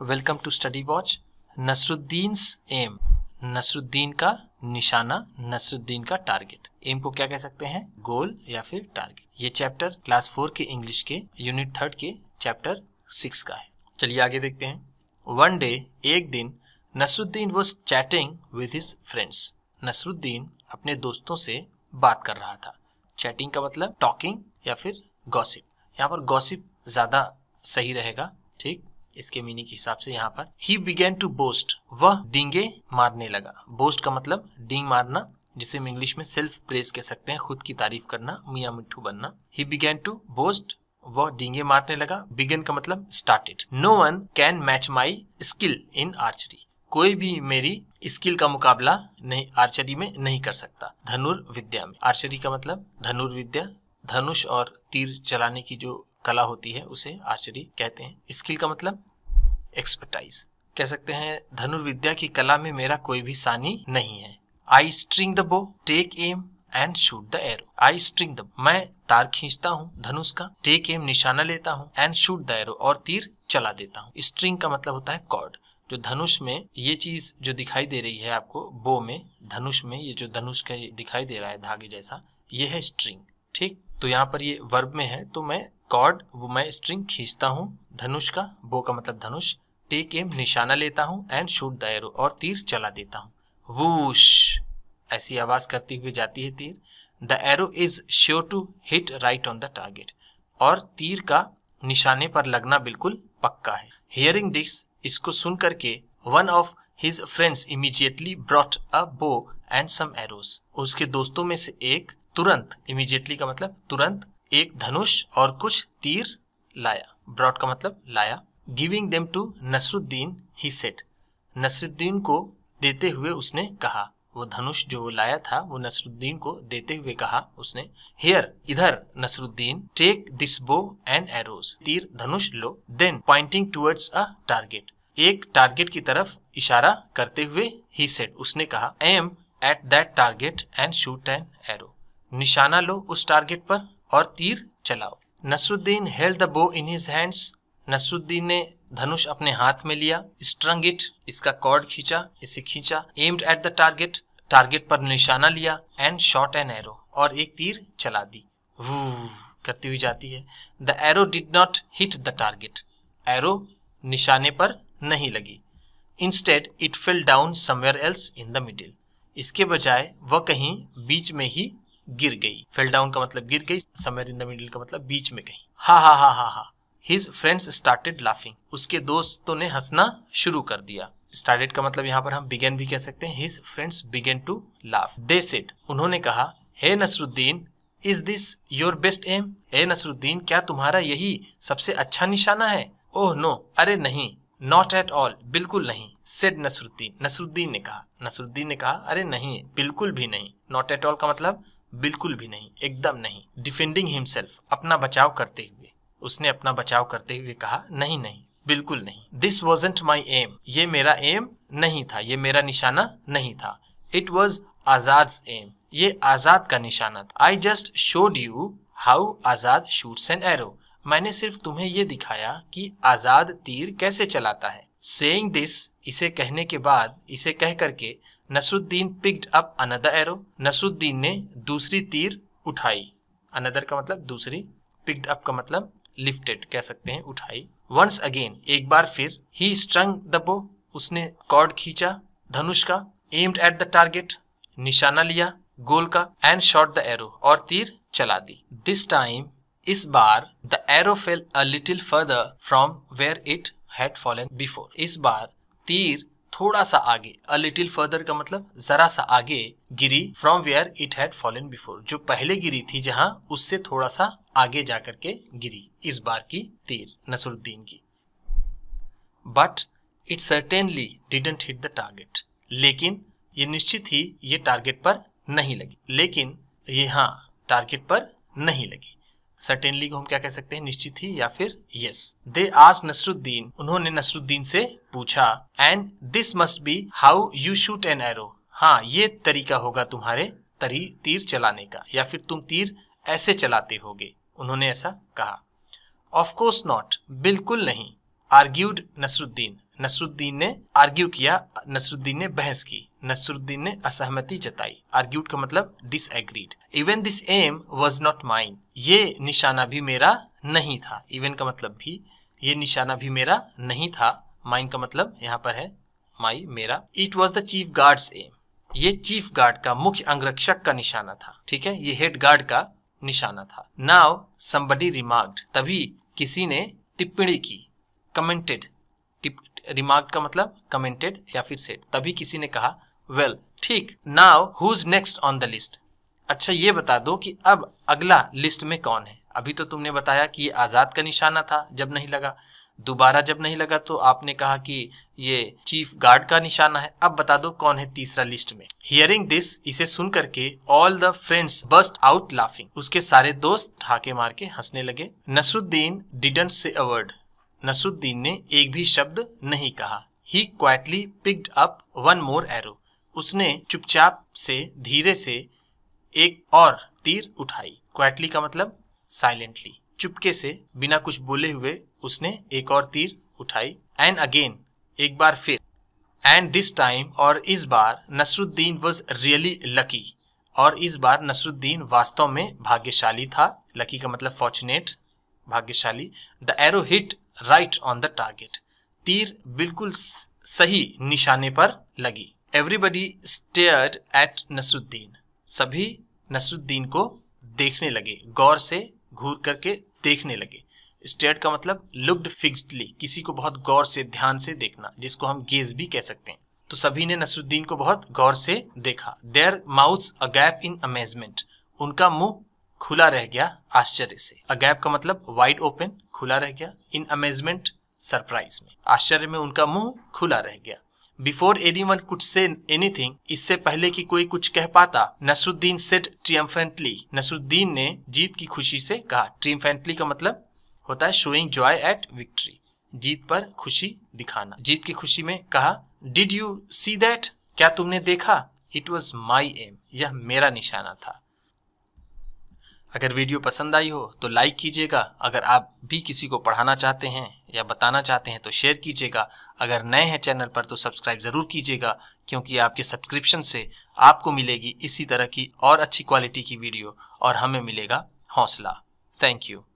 welcome to study watch Nasruddin aim Nasruddin का निशाना नसरुद्दीन का टारगेट एम को क्या कह सकते हैं गोल या फिर टारगेट ये चैप्टर क्लास फोर के इंग्लिश के यूनिट थर्ड के चैप्टर सिक्स का है चलिए आगे देखते हैं वन डे एक दिन Nasruddin was chatting with his friends Nasruddin अपने दोस्तों से बात कर रहा था चैटिंग का मतलब टॉकिंग या फिर गॉसिप यहाँ पर गॉसिप ज़्यादा सही रहेगा ठीक इसके मीनिंग के हिसाब से यहाँ पर ही बिगेन टू बोस्ट वह डींगे मारने लगा बोस्ट का मतलब डींग मारना जिसे हम इंग्लिश में सेल्फ प्रेस कह सकते हैं खुद की तारीफ करना मियाँ मिठू बनना ही बिगेन टू बोस्ट वह डींगे मारने लगा बिगन का मतलब started no one can match my skill in archery कोई भी मेरी स्किल का मुकाबला नहीं आर्चरी में नहीं कर सकता धनुर्विद्या में आर्चरी का मतलब धनुर्विद्या धनुष और तीर चलाने की जो कला होती है उसे आर्चरी कहते हैं स्किल का मतलब एक्सपर्टाइज कह सकते हैं धनुर्विद्या की कला में मेरा कोई भी सानी नहीं है I string the bow take aim and shoot the arrow I string the मैं तार खींचता हूँ धनुष का टेक एम निशाना लेता हूँ एंड शूट द एरो और तीर चला देता हूँ स्ट्रिंग का मतलब होता है कॉर्ड जो धनुष में ये चीज जो दिखाई दे रही है आपको बो में धनुष में ये जो धनुष का दिखाई दे रहा है धागे जैसा ये है स्ट्रिंग ठीक तो यहाँ पर ये वर्ब में है तो मैं कॉर्ड वो मैं स्ट्रिंग खींचता हूँ धनुष का बो का मतलब धनुष टेक एम निशाना लेता हूँ एंड शूट द एरो और तीर चला देता हूँ वूश ऐसी आवाज़ करती हुई जाती है तीर the arrow is sure to hit right on the target और तीर का निशाने पर लगना बिल्कुल पक्का है हियरिंग दिस इसको सुन करके one of his friends immediately brought a bow and some arrows उसके दोस्तों में से एक तुरंत इमीजिएटली का मतलब तुरंत एक धनुष और कुछ तीर लाया ब्रॉड का मतलब लाया giving them to Nasruddin he said Nasruddin को देते हुए उसने कहा वो धनुष जो लाया था वो नसरुद्दीन को देते हुए कहा उसने हेयर इधर Nasruddin take this bow and arrows तीर धनुष लो then pointing towards a target एक टारगेट की तरफ इशारा करते हुए ही सेट उसने कहा aim at that target and shoot an arrow निशाना लो उस टारगेट पर और तीर चलाओ नसरुद्दीन हेल्ड द बो इन हिज हैंड्स नसरुद्दीन ने धनुष अपने हाथ में लिया स्ट्रंग इट इसका कॉर्ड खींचा इसे खींचा aimed at the target target पर निशाना लिया एंड शॉट एन एरो और एक तीर चला दी करती हुई जाती है the arrow did not hit the target arrow निशाने पर नहीं लगी instead it fell down somewhere else in the middle इसके बजाय वह कहीं बीच में ही गिर गई फेल डाउन का मतलब गिर गई समवेयर इन द मिडिल का मतलब बीच में गई हा हा हा हा हा हिज फ्रेंड्स स्टार्टेड लाफिंग उसके दोस्तों ने हंसना शुरू कर दिया स्टार्टेड का मतलब यहाँ पर हम बिगेन भी कह सकते हैं his friends began to laugh they said hey कहा हे hey, Nasruddin is this your best aim hey Nasruddin क्या तुम्हारा यही सबसे अच्छा निशाना है ओह नो अरे नहीं नॉट एट ऑल बिल्कुल नहीं सेड नसरुद्दीन नसरुद्दीन ने कहा नसरुद्दीन ने कहा अरे नहीं बिल्कुल भी नहीं नॉट एट ऑल का मतलब बिल्कुल भी नहीं एकदम नहीं डिफेंडिंग हिमसेल्फ अपना बचाव करते हुए उसने अपना बचाव करते हुए कहा नहीं नहीं बिल्कुल नहीं दिस वॉजेंट माई एम ये मेरा एम नहीं था ये मेरा निशाना नहीं था इट वॉज आजाद एम ये आजाद का निशाना था I just showed you how Azad shoots an arrow मैंने सिर्फ तुम्हें ये दिखाया कि आजाद तीर कैसे चलाता है सेइंग दिस इसे कहने के बाद इसे कह करके Nasruddin picked up another arrow Nasruddin ने दूसरी तीर उठाई अनदर का मतलब दूसरी पिक्ड अप का मतलब लिफ्टेड कह सकते हैं उठाई वंस अगेन एक बार फिर ही स्ट्रंग द बो उसने कॉर्ड खींचा धनुष का एम्ड एट द टारगेट निशाना लिया गोल का एंड शॉट द एरो और तीर चला दी दिस टाइम इस बार the arrow fell a little further from where it had fallen before इस बार तीर थोड़ा सा आगे अ लिटिल फर्दर का मतलब जरा सा आगे गिरी from where it had fallen before जो पहले गिरी थी जहां उससे थोड़ा सा आगे जा करके गिरी इस बार की तीर नसरुद्दीन की but it certainly didn't hit the target लेकिन ये निश्चित ही ये टारगेट पर नहीं लगी लेकिन ये हाँ टारगेट पर नहीं लगी सर्टेनली को हम क्या कह सकते हैं निश्चित ही या फिर यस दे आज नसरुद्दीन उन्होंने नसरुद्दीन से पूछा and this must be how you shoot an arrow हाँ ये तरीका होगा तुम्हारे तरी तीर चलाने का या फिर तुम तीर ऐसे चलाते होगे उन्होंने ऐसा कहा ऑफ कोर्स नॉट बिल्कुल नहीं आर्ग्यूड नसरुद्दीन नसरुद्दीन ने आर्ग्यू किया नसरुद्दीन ने बहस की नसरुद्दीन ने असहमति जताई आर्ग्यूड का मतलब disagreed even this aim was not mine ये निशाना भी मेरा नहीं था इवन का मतलब भी ये निशाना भी मेरा नहीं था माइन का मतलब यहाँ पर है माई मेरा it was the chief guard's aim ये चीफ गार्ड का मुख्य अंगरक्षक का निशाना था ठीक है ये हेड गार्ड का निशाना था नाव समबडी रिमार्क्ड तभी किसी ने टिप्पणी की कमेंटेड रिमार्क का मतलब कमेंटेड या फिर सेट तभी किसी ने कहा वेल ठीक now who is next on the list अच्छा ये बता दो कि अब अगला लिस्ट में कौन है अभी तो तुमने बताया कि ये आज़ाद का निशाना था जब नहीं लगा दोबारा जब नहीं लगा तो आपने कहा कि ये चीफ गार्ड का निशाना है अब बता दो कौन है तीसरा लिस्ट में हियरिंग दिस इसे सुन करके all the friends burst out laughing उसके सारे दोस्त ठाके मार के हंसने लगे नसरुद्दीन डिडेंट से अवर्ड नसुद्दीन ने एक भी शब्द नहीं कहा he quietly picked up one more arrow उसने चुपचाप से धीरे से एक और तीर उठाई क्वाइटली का मतलब साइलेंटली चुपके से बिना कुछ बोले हुए उसने एक और तीर उठाई एंड अगेन एक बार फिर एंड दिस टाइम और इस बार नसरुद्दीन वॉज रियली लकी और इस बार नसरुद्दीन वास्तव में भाग्यशाली था लकी का मतलब फॉर्चुनेट भाग्यशाली the arrow hit right on the target तीर बिल्कुल सही निशाने पर लगी एवरीबडी स्टेयर एट नसरुद्दीन सभी नसरुद्दीन को देखने लगे गौर से घूर करके देखने लगे स्टेयर का मतलब लुक्ड फिक्सडली किसी को बहुत गौर से ध्यान से देखना जिसको हम गेज भी कह सकते हैं तो सभी ने नसरुद्दीन को बहुत गौर से देखा their mouth agape in amazement उनका मुंह खुला रह गया आश्चर्य से अ गैप का मतलब वाइड ओपन खुला रह गया इन अमेजमेंट सरप्राइज में आश्चर्य में उनका मुंह खुला रह गया बिफोर एनी वन कुछ से एनीथिंग इससे पहले कि कोई कुछ कह पाता नसरुद्दीन सेट ट्रियम्फेंटली नसरुद्दीन ने जीत की खुशी से कहा ट्रियम्फेंटली का मतलब होता है शोइंग जॉय एट विक्ट्री जीत पर खुशी दिखाना जीत की खुशी में कहा डिड यू सी दैट क्या तुमने देखा इट वॉज माई एम यह मेरा निशाना था अगर वीडियो पसंद आई हो तो लाइक कीजिएगा अगर आप भी किसी को पढ़ाना चाहते हैं या बताना चाहते हैं तो शेयर कीजिएगा अगर नए हैं चैनल पर तो सब्सक्राइब ज़रूर कीजिएगा क्योंकि आपके सब्सक्रिप्शन से आपको मिलेगी इसी तरह की और अच्छी क्वालिटी की वीडियो और हमें मिलेगा हौसला थैंक यू